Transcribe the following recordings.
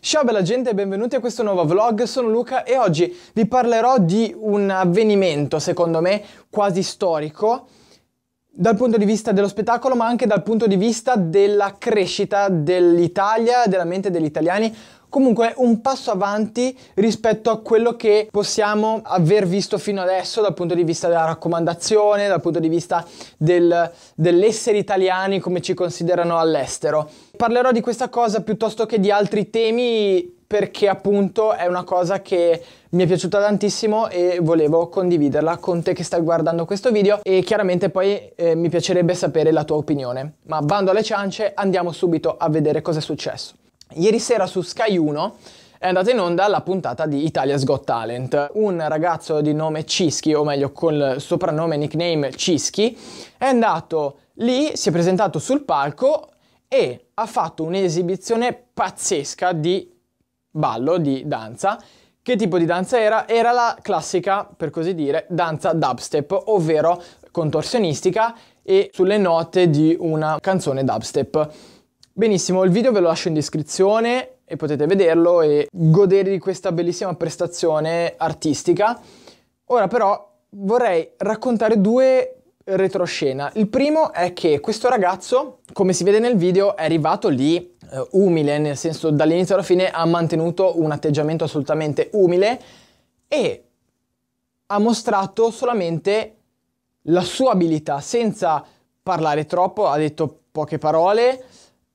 Ciao bella gente e benvenuti a questo nuovo vlog, sono Luca e oggi vi parlerò di un avvenimento secondo me quasi storico dal punto di vista dello spettacolo, ma anche dal punto di vista della crescita dell'Italia, della mente degli italiani. Comunque un passo avanti rispetto a quello che possiamo aver visto fino adesso dal punto di vista della raccomandazione, dal punto di vista del, dell'essere italiani come ci considerano all'estero. Parlerò di questa cosa piuttosto che di altri temi perché appunto è una cosa che mi è piaciuta tantissimo e volevo condividerla con te che stai guardando questo video e chiaramente poi eh, mi piacerebbe sapere la tua opinione. Ma bando alle ciance, andiamo subito a vedere cosa è successo. Ieri sera su Sky 1 è andata in onda la puntata di Italia's Got Talent. Un ragazzo di nome Cischi, o meglio col soprannome nickname Cischi, è andato lì, si è presentato sul palco e ha fatto un'esibizione pazzesca di ballo, di danza. Che tipo di danza era? Era la classica, per così dire, danza dubstep, ovvero contorsionistica e sulle note di una canzone dubstep. Benissimo, il video ve lo lascio in descrizione e potete vederlo e godere di questa bellissima prestazione artistica. Ora però vorrei raccontare due retroscena. Il primo è che questo ragazzo, come si vede nel video, è arrivato lì eh, umile, nel senso dall'inizio alla fine ha mantenuto un atteggiamento assolutamente umile e ha mostrato solamente la sua abilità senza parlare troppo, ha detto poche parole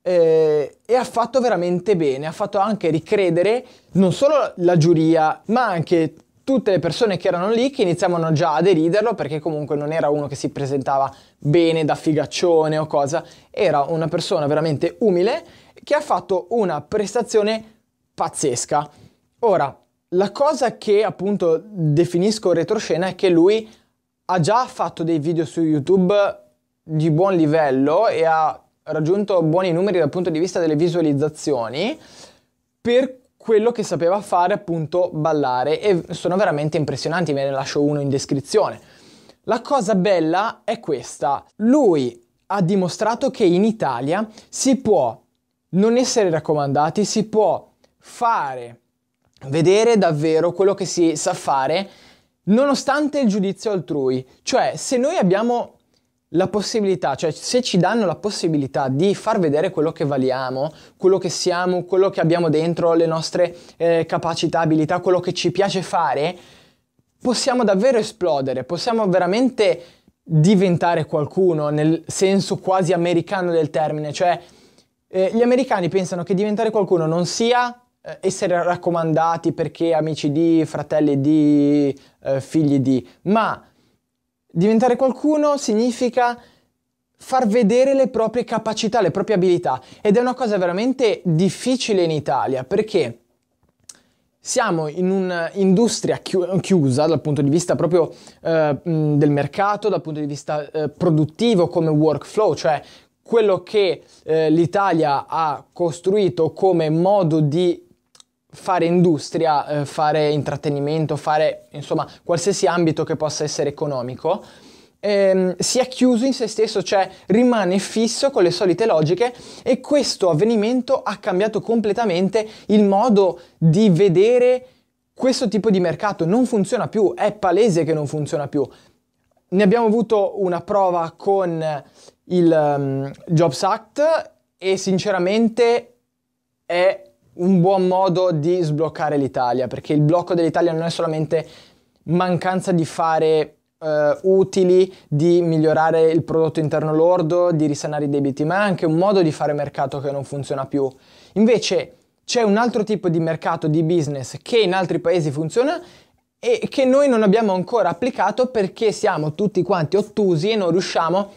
eh, e ha fatto veramente bene, ha fatto anche ricredere non solo la giuria ma anche tutte le persone che erano lì che iniziavano già a deriderlo perché comunque non era uno che si presentava bene da figaccione o cosa, era una persona veramente umile che ha fatto una prestazione pazzesca. Ora, la cosa che appunto definisco retroscena è che lui ha già fatto dei video su YouTube di buon livello e ha raggiunto buoni numeri dal punto di vista delle visualizzazioni per quello che sapeva fare appunto ballare e sono veramente impressionanti, ve ne lascio uno in descrizione. La cosa bella è questa, lui ha dimostrato che in Italia si può non essere raccomandati si può fare vedere davvero quello che si sa fare nonostante il giudizio altrui. Cioè, se noi abbiamo la possibilità, cioè se ci danno la possibilità di far vedere quello che valiamo, quello che siamo, quello che abbiamo dentro, le nostre eh, capacità, abilità, quello che ci piace fare, possiamo davvero esplodere, possiamo veramente diventare qualcuno nel senso quasi americano del termine, cioè eh, gli americani pensano che diventare qualcuno non sia eh, essere raccomandati perché amici di, fratelli di, eh, figli di, ma diventare qualcuno significa far vedere le proprie capacità, le proprie abilità ed è una cosa veramente difficile in Italia perché siamo in un'industria chiusa dal punto di vista proprio eh, del mercato, dal punto di vista eh, produttivo come workflow, cioè quello che eh, l'Italia ha costruito come modo di fare industria, eh, fare intrattenimento, fare insomma qualsiasi ambito che possa essere economico, ehm, si è chiuso in se stesso, cioè rimane fisso con le solite logiche e questo avvenimento ha cambiato completamente il modo di vedere questo tipo di mercato. Non funziona più, è palese che non funziona più. Ne abbiamo avuto una prova con il um, Jobs Act e sinceramente è un buon modo di sbloccare l'Italia, perché il blocco dell'Italia non è solamente mancanza di fare uh, utili, di migliorare il prodotto interno lordo, di risanare i debiti, ma è anche un modo di fare mercato che non funziona più. Invece c'è un altro tipo di mercato, di business che in altri paesi funziona e che noi non abbiamo ancora applicato perché siamo tutti quanti ottusi e non riusciamo a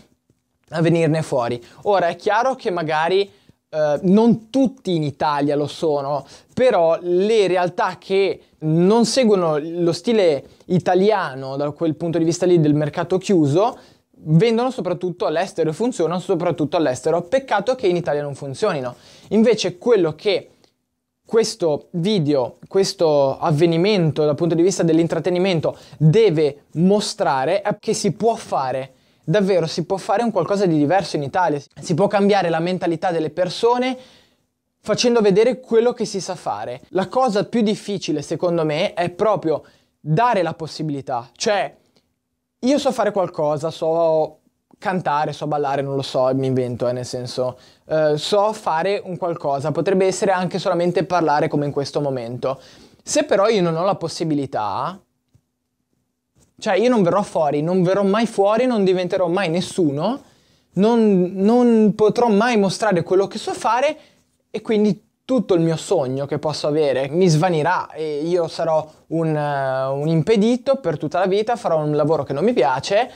a venirne fuori. Ora è chiaro che magari eh, non tutti in Italia lo sono, però le realtà che non seguono lo stile italiano da quel punto di vista lì del mercato chiuso vendono soprattutto all'estero e funzionano soprattutto all'estero. Peccato che in Italia non funzionino. Invece quello che questo video, questo avvenimento dal punto di vista dell'intrattenimento deve mostrare è che si può fare davvero si può fare un qualcosa di diverso in Italia, si può cambiare la mentalità delle persone facendo vedere quello che si sa fare. La cosa più difficile secondo me è proprio dare la possibilità, cioè io so fare qualcosa, so cantare, so ballare, non lo so, mi invento, eh, nel senso, eh, so fare un qualcosa, potrebbe essere anche solamente parlare come in questo momento. Se però io non ho la possibilità, cioè io non verrò fuori, non verrò mai fuori, non diventerò mai nessuno, non, non potrò mai mostrare quello che so fare e quindi tutto il mio sogno che posso avere mi svanirà e io sarò un, eh, un, impedito per tutta la vita, farò un lavoro che non mi piace,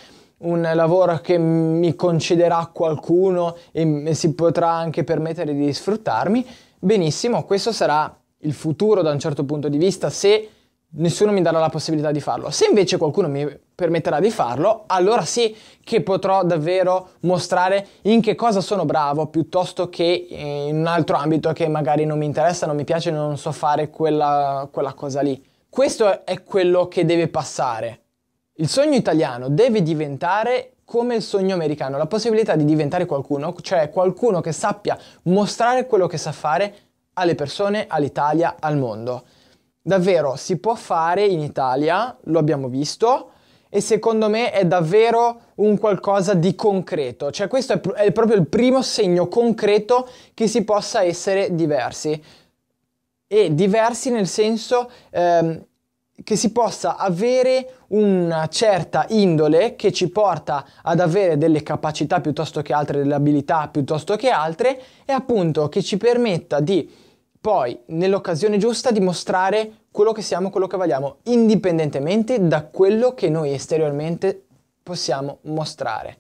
un lavoro che mi concederà qualcuno e si potrà anche permettere di sfruttarmi. Benissimo, questo sarà il futuro da un certo punto di vista se nessuno mi darà la possibilità di farlo. Se invece qualcuno mi permetterà di farlo, allora sì che potrò davvero mostrare in che cosa sono bravo piuttosto che eh, in un altro ambito che magari non mi interessa, non mi piace, non so fare quella, quella cosa lì. Questo è quello che deve passare. Il sogno italiano deve diventare come il sogno americano, la possibilità di diventare qualcuno, cioè qualcuno che sappia mostrare quello che sa fare alle persone, all'Italia, al mondo. Davvero, si può fare in Italia, lo abbiamo visto, e secondo me è davvero un qualcosa di concreto. Cioè questo è, pr- è, proprio il primo segno concreto che si possa essere diversi. E diversi nel senso ehm, che si possa avere una certa indole che ci porta ad avere delle capacità piuttosto che altre, delle abilità piuttosto che altre, e appunto che ci permetta di poi nell'occasione giusta dimostrare quello che siamo, quello che valiamo, indipendentemente da quello che noi esteriormente possiamo mostrare.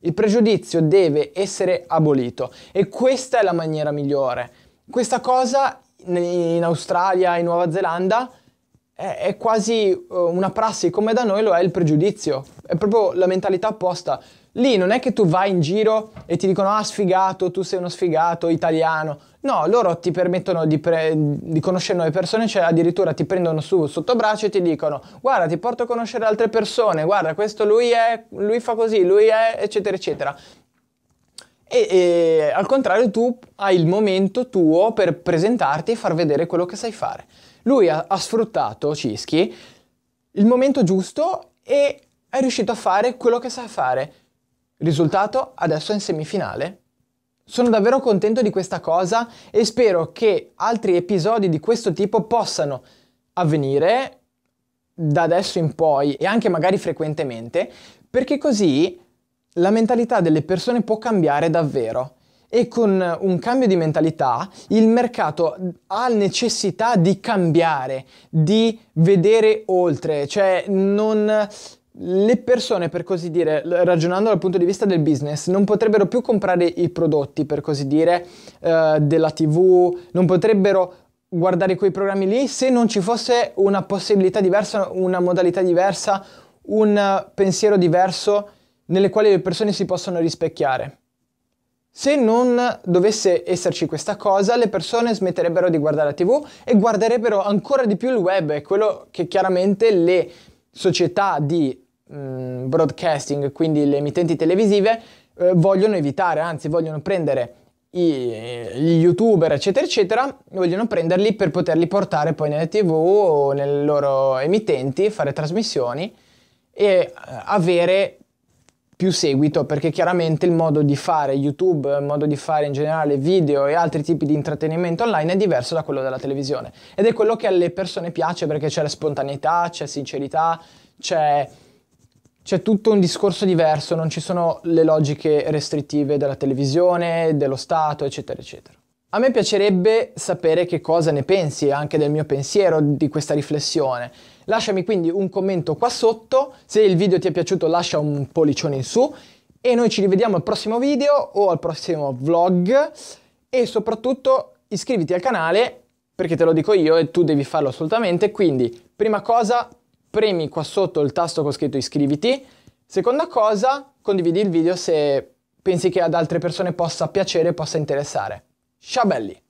Il pregiudizio deve essere abolito e questa è la maniera migliore. Questa cosa in Australia, in Nuova Zelanda, è, quasi eh, una prassi, come da noi lo è il pregiudizio. È proprio la mentalità opposta. Lì non è che tu vai in giro e ti dicono ah sfigato, tu sei uno sfigato italiano. No, loro ti permettono di, pre- di conoscere nuove persone, cioè addirittura ti prendono su sotto braccio e ti dicono guarda ti porto a conoscere altre persone, guarda questo lui è, lui fa così, lui è, eccetera, eccetera. E, e al contrario tu hai il momento tuo per presentarti e far vedere quello che sai fare. Lui ha, ha sfruttato Cischi il momento giusto e è riuscito a fare quello che sa fare Risultato? Adesso è in semifinale. Sono davvero contento di questa cosa e spero che altri episodi di questo tipo possano avvenire da adesso in poi e anche magari frequentemente, perché così la mentalità delle persone può cambiare davvero e con un cambio di mentalità il mercato ha necessità di cambiare, di vedere oltre, cioè non le persone, per così dire, ragionando dal punto di vista del business, non potrebbero più comprare i prodotti, per così dire, eh, della TV, non potrebbero guardare quei programmi lì se non ci fosse una possibilità diversa, una modalità diversa, un pensiero diverso nelle quali le persone si possono rispecchiare. Se non dovesse esserci questa cosa, le persone smetterebbero di guardare la TV e guarderebbero ancora di più il web, è quello che chiaramente le società di eh, broadcasting, quindi le emittenti televisive, eh, vogliono evitare, anzi vogliono prendere i, gli youtuber eccetera eccetera vogliono prenderli per poterli portare poi nelle tv o nelle loro emittenti fare trasmissioni e eh, avere più seguito perché chiaramente il modo di fare youtube il modo di fare in generale video e altri tipi di intrattenimento online è diverso da quello della televisione ed è quello che alle persone piace perché c'è la spontaneità c'è sincerità c'è c'è tutto un discorso diverso, non ci sono le logiche restrittive della televisione, dello Stato, eccetera, eccetera. A me piacerebbe sapere che cosa ne pensi anche del mio pensiero di questa riflessione. Lasciami quindi un commento qua sotto, se il video ti è piaciuto lascia un pollicione in su e noi ci rivediamo al prossimo video o al prossimo vlog e soprattutto iscriviti al canale perché te lo dico io e tu devi farlo assolutamente, quindi prima cosa premi qua sotto il tasto con scritto iscriviti. Seconda cosa, condividi il video se pensi che ad altre persone possa piacere e possa interessare. Ciao belli!